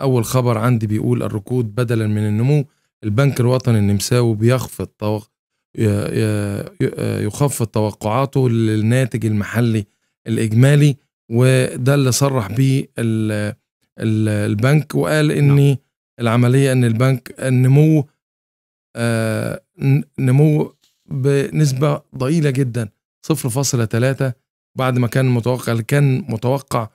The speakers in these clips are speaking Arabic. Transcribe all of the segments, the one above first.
أول خبر عندي بيقول الركود بدلا من النمو البنك الوطني النمساوي بيخفض طوق... يخفض توقعاته للناتج المحلي الإجمالي وده اللي صرح بيه البنك وقال نعم. إن العملية إن البنك النمو آه، نمو بنسبة ضئيلة جدا 0.3 بعد ما كان متوقع كان متوقع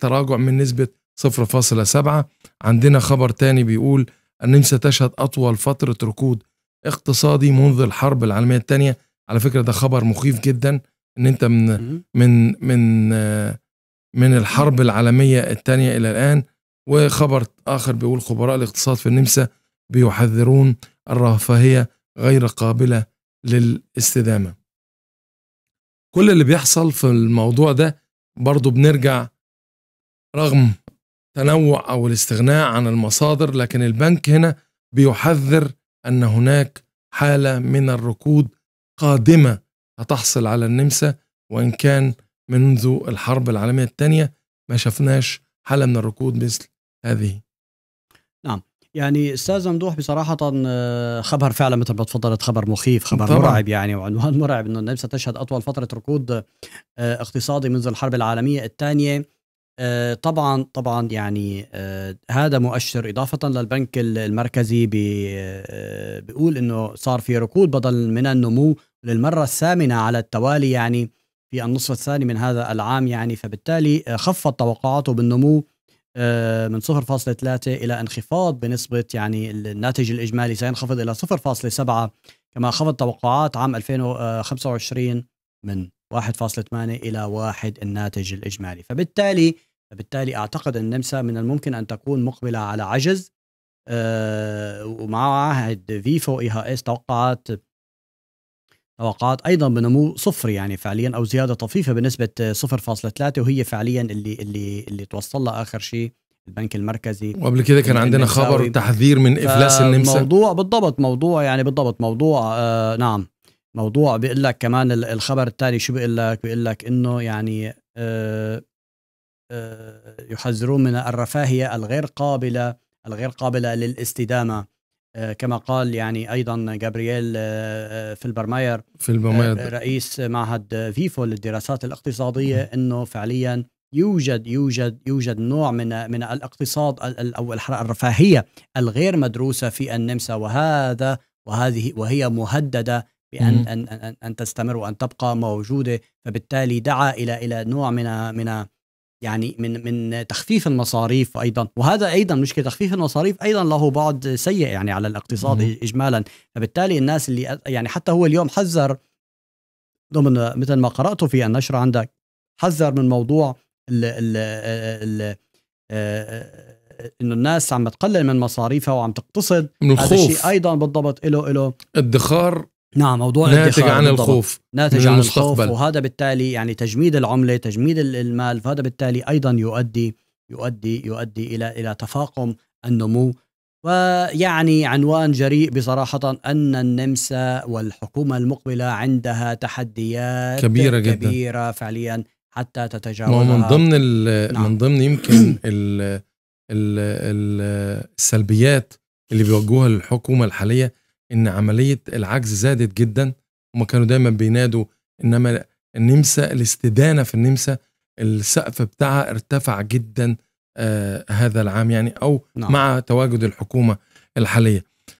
تراجع من نسبة 0.7 عندنا خبر تاني بيقول النمسا تشهد أطول فترة ركود اقتصادي منذ الحرب العالمية الثانية على فكرة ده خبر مخيف جدا ان انت من من من من الحرب العالمية الثانية إلى الآن وخبر آخر بيقول خبراء الاقتصاد في النمسا بيحذرون الرفاهية غير قابلة للاستدامة كل اللي بيحصل في الموضوع ده برضه بنرجع رغم التنوع او الاستغناء عن المصادر لكن البنك هنا بيحذر ان هناك حاله من الركود قادمه هتحصل على النمسا وان كان منذ الحرب العالميه الثانيه ما شفناش حاله من الركود مثل هذه. نعم يعني استاذ ممدوح بصراحه آه، خبر فعلا مثل ما تفضلت خبر مخيف خبر طبعا. مرعب يعني وعنوان مرعب انه النمسا تشهد اطول فتره ركود آه، اقتصادي منذ الحرب العالميه الثانيه آه، طبعا طبعا يعني آه، هذا مؤشر اضافه للبنك المركزي آه، بيقول انه صار في ركود بدل من النمو للمره الثامنه على التوالي يعني في النصف الثاني من هذا العام يعني فبالتالي خفض توقعاته بالنمو من 0.3 الى انخفاض بنسبه يعني الناتج الاجمالي سينخفض الى 0.7 كما خفض توقعات عام 2025 من 1.8 الى 1 الناتج الاجمالي فبالتالي فبالتالي اعتقد ان النمسا من الممكن ان تكون مقبله على عجز آه، ومع عهد فيفو ايها اس توقعات توقعات ايضا بنمو صفري يعني فعليا او زياده طفيفه بنسبه 0.3 وهي فعليا اللي اللي اللي توصل لها اخر شيء البنك المركزي وقبل كده كان عندنا خبر تحذير من افلاس آه، النمسا موضوع بالضبط موضوع يعني بالضبط موضوع آه نعم موضوع بيقول لك كمان الخبر الثاني شو بيقول لك بيقول لك انه يعني آه، آه، يحذرون من الرفاهيه الغير قابله الغير قابله للاستدامه آه، كما قال يعني ايضا جابرييل فيلبرماير فيلبرماير رئيس معهد فيفو للدراسات الاقتصاديه انه فعليا يوجد يوجد يوجد نوع من من الاقتصاد او الرفاهيه الغير مدروسه في النمسا وهذا وهذه وهي مهدده بان ان ان ان تستمر وان تبقى موجوده فبالتالي دعا الى الى نوع من من يعني من من تخفيف المصاريف ايضا وهذا ايضا مشكله تخفيف المصاريف ايضا له بعد سيء يعني على الاقتصاد مم. اجمالا فبالتالي الناس اللي يعني حتى هو اليوم حذر ضمن مثل ما قراته في النشره عندك حذر من موضوع ال ال ال انه الناس عم تقلل من مصاريفها وعم تقتصد من الخوف هذا الشيء ايضا بالضبط له له ادخار نعم موضوع ناتج عن الخوف ناتج عن الخوف وهذا بالتالي يعني تجميد العمله تجميد المال فهذا بالتالي ايضا يؤدي يؤدي يؤدي الى الى تفاقم النمو ويعني عنوان جريء بصراحة أن النمسا والحكومة المقبلة عندها تحديات كبيرة, جدا. كبيرة فعليا حتى تتجاوزها من ضمن نعم. من ضمن يمكن الـ الـ السلبيات اللي بيوجهوها الحكومة الحالية ان عمليه العجز زادت جدا هم كانوا دايما بينادوا انما النمسا الاستدانه في النمسا السقف بتاعها ارتفع جدا آه هذا العام يعني او نعم. مع تواجد الحكومه الحاليه